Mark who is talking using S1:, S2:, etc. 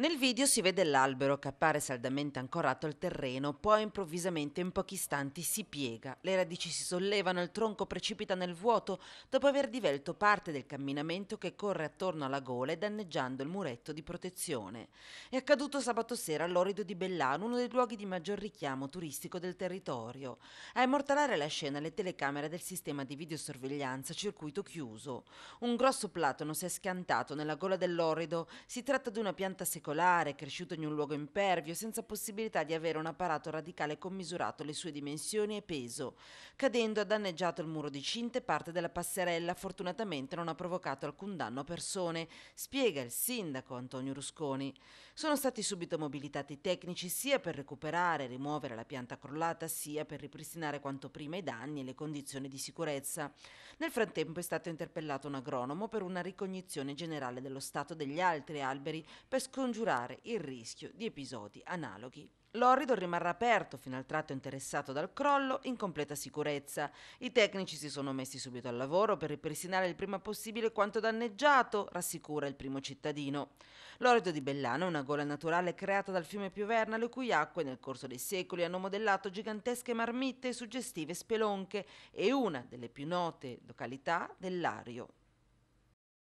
S1: Nel video si vede l'albero che appare saldamente ancorato al terreno, poi improvvisamente in pochi istanti si piega, le radici si sollevano, il tronco precipita nel vuoto dopo aver divelto parte del camminamento che corre attorno alla gola e danneggiando il muretto di protezione. È accaduto sabato sera all'Orido di Bellano, uno dei luoghi di maggior richiamo turistico del territorio. A immortalare la scena le telecamere del sistema di videosorveglianza circuito chiuso. Un grosso platano si è schiantato nella gola dell'Orido, si tratta di una pianta secondaria muscolare, cresciuto in un luogo impervio, senza possibilità di avere un apparato radicale commisurato le sue dimensioni e peso. Cadendo ha danneggiato il muro di cinte e parte della passerella, fortunatamente non ha provocato alcun danno a persone, spiega il sindaco Antonio Rusconi. Sono stati subito mobilitati i tecnici sia per recuperare e rimuovere la pianta crollata, sia per ripristinare quanto prima i danni e le condizioni di sicurezza. Nel frattempo è stato interpellato un agronomo per una ricognizione generale dello stato degli altri alberi per scongiurare scongiurare il rischio di episodi analoghi. L'orrido rimarrà aperto fino al tratto interessato dal crollo in completa sicurezza. I tecnici si sono messi subito al lavoro per ripristinare il prima possibile quanto danneggiato, rassicura il primo cittadino. L'orrido di Bellano è una gola naturale creata dal fiume Pioverna le cui acque nel corso dei secoli hanno modellato gigantesche marmitte e suggestive spelonche e una delle più note località dell'Ario.